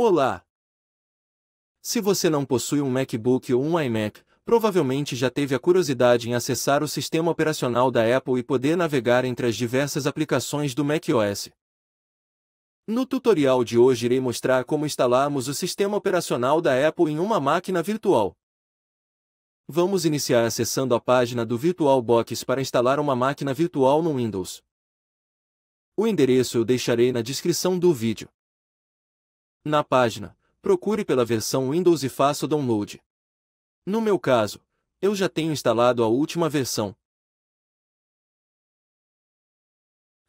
Olá! Se você não possui um MacBook ou um iMac, provavelmente já teve a curiosidade em acessar o sistema operacional da Apple e poder navegar entre as diversas aplicações do macOS. No tutorial de hoje irei mostrar como instalarmos o sistema operacional da Apple em uma máquina virtual. Vamos iniciar acessando a página do VirtualBox para instalar uma máquina virtual no Windows. O endereço eu deixarei na descrição do vídeo na página, procure pela versão Windows e faça o download. No meu caso, eu já tenho instalado a última versão.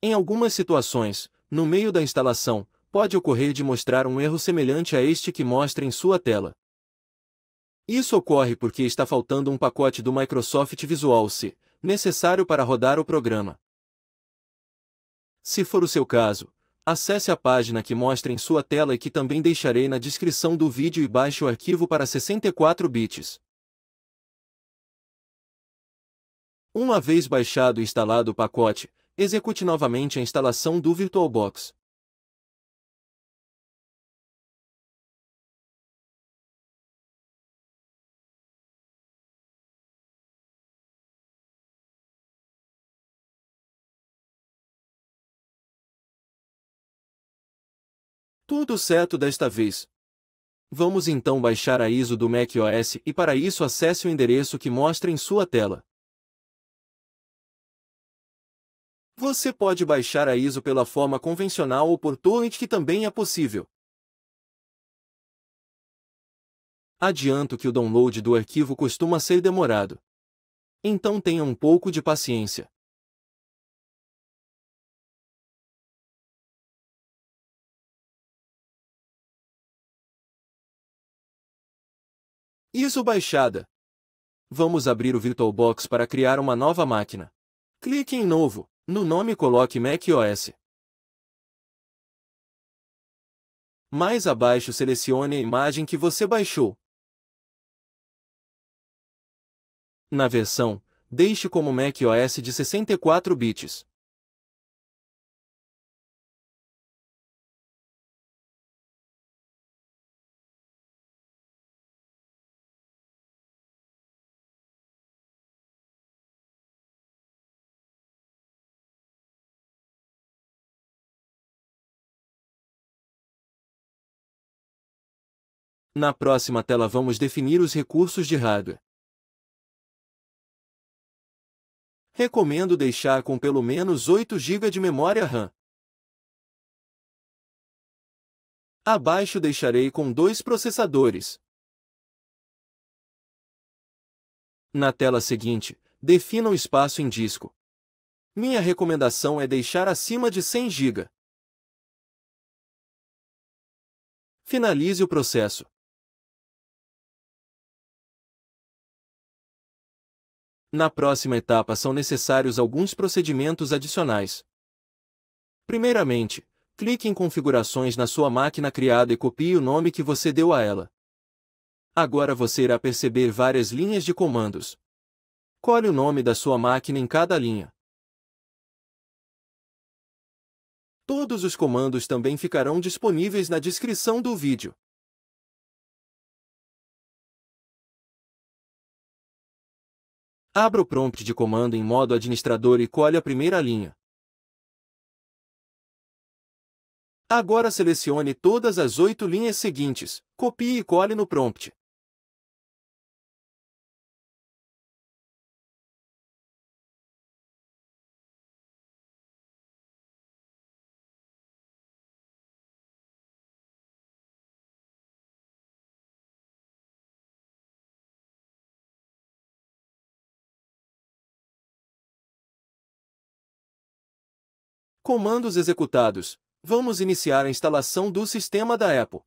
Em algumas situações, no meio da instalação, pode ocorrer de mostrar um erro semelhante a este que mostra em sua tela. Isso ocorre porque está faltando um pacote do Microsoft Visual C, necessário para rodar o programa. Se for o seu caso, Acesse a página que mostra em sua tela e que também deixarei na descrição do vídeo e baixe o arquivo para 64 bits. Uma vez baixado e instalado o pacote, execute novamente a instalação do VirtualBox. Tudo certo desta vez. Vamos então baixar a ISO do macOS e para isso acesse o endereço que mostra em sua tela. Você pode baixar a ISO pela forma convencional ou por torrent que também é possível. Adianto que o download do arquivo costuma ser demorado. Então tenha um pouco de paciência. ISO baixada. Vamos abrir o VirtualBox para criar uma nova máquina. Clique em Novo, no nome coloque macOS. Mais abaixo selecione a imagem que você baixou. Na versão, deixe como macOS de 64 bits. Na próxima tela vamos definir os recursos de hardware. Recomendo deixar com pelo menos 8 GB de memória RAM. Abaixo deixarei com dois processadores. Na tela seguinte, defina o espaço em disco. Minha recomendação é deixar acima de 100 GB. Finalize o processo. Na próxima etapa são necessários alguns procedimentos adicionais. Primeiramente, clique em Configurações na sua máquina criada e copie o nome que você deu a ela. Agora você irá perceber várias linhas de comandos. Colhe o nome da sua máquina em cada linha. Todos os comandos também ficarão disponíveis na descrição do vídeo. Abra o prompt de comando em modo administrador e colhe a primeira linha. Agora selecione todas as oito linhas seguintes, copie e cole no prompt. Comandos executados. Vamos iniciar a instalação do sistema da Apple.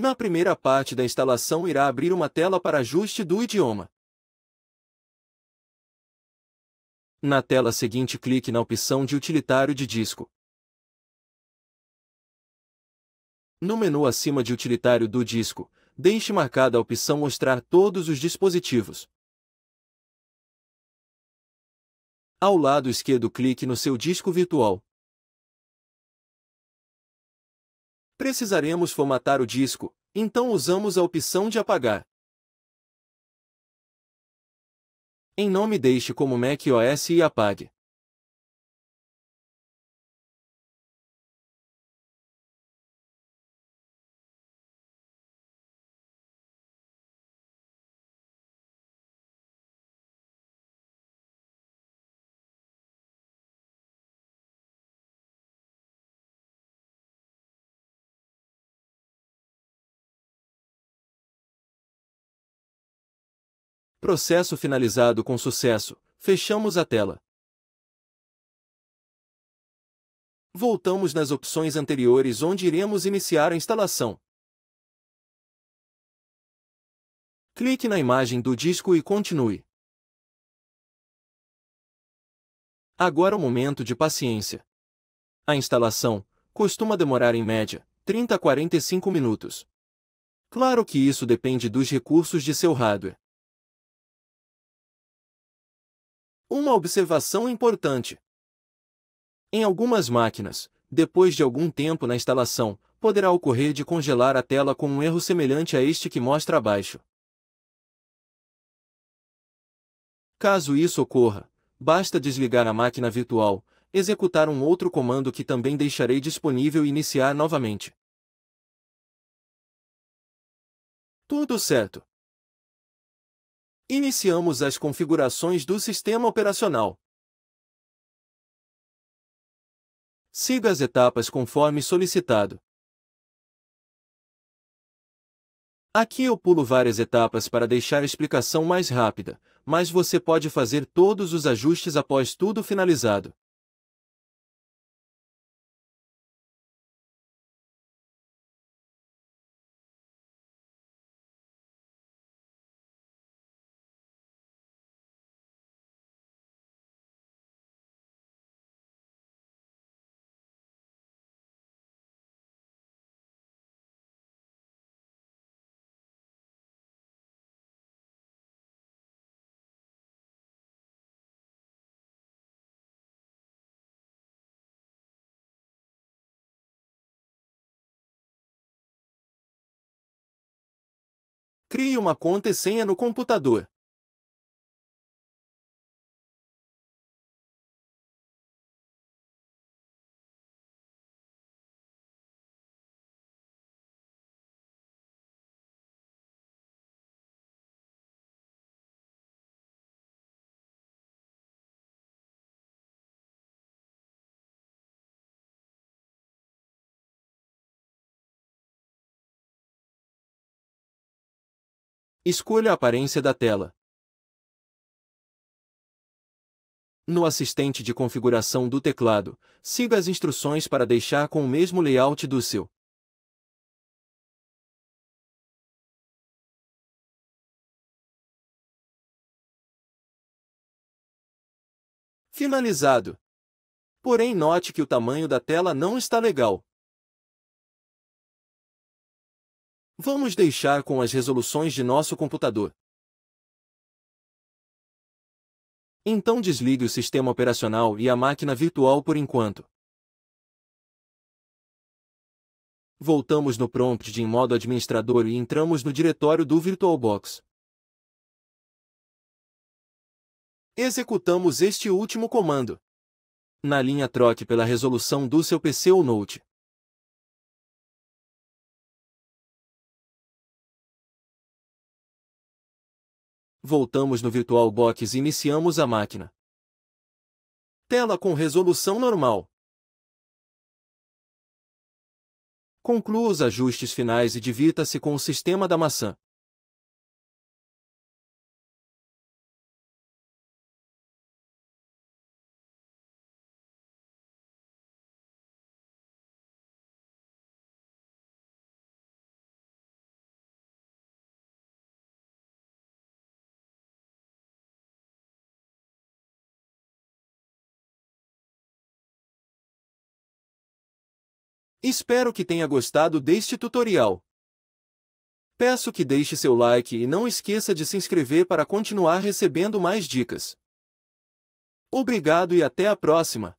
Na primeira parte da instalação irá abrir uma tela para ajuste do idioma. Na tela seguinte clique na opção de utilitário de disco. No menu acima de utilitário do disco, deixe marcada a opção mostrar todos os dispositivos. Ao lado esquerdo clique no seu disco virtual. Precisaremos formatar o disco, então usamos a opção de apagar. Em nome deixe como macOS e apague. Processo finalizado com sucesso. Fechamos a tela. Voltamos nas opções anteriores onde iremos iniciar a instalação. Clique na imagem do disco e continue. Agora é o momento de paciência. A instalação costuma demorar em média 30 a 45 minutos. Claro que isso depende dos recursos de seu hardware. Uma observação importante. Em algumas máquinas, depois de algum tempo na instalação, poderá ocorrer de congelar a tela com um erro semelhante a este que mostra abaixo. Caso isso ocorra, basta desligar a máquina virtual, executar um outro comando que também deixarei disponível e iniciar novamente. Tudo certo. Iniciamos as configurações do sistema operacional. Siga as etapas conforme solicitado. Aqui eu pulo várias etapas para deixar a explicação mais rápida, mas você pode fazer todos os ajustes após tudo finalizado. Crie uma conta e senha no computador. Escolha a aparência da tela. No assistente de configuração do teclado, siga as instruções para deixar com o mesmo layout do seu. Finalizado. Porém, note que o tamanho da tela não está legal. Vamos deixar com as resoluções de nosso computador. Então desligue o sistema operacional e a máquina virtual por enquanto. Voltamos no prompt de em modo administrador e entramos no diretório do VirtualBox. Executamos este último comando. Na linha troque pela resolução do seu PC ou Note. voltamos no VirtualBox e iniciamos a máquina. Tela com resolução normal. Conclua os ajustes finais e divirta-se com o sistema da maçã. Espero que tenha gostado deste tutorial. Peço que deixe seu like e não esqueça de se inscrever para continuar recebendo mais dicas. Obrigado e até a próxima!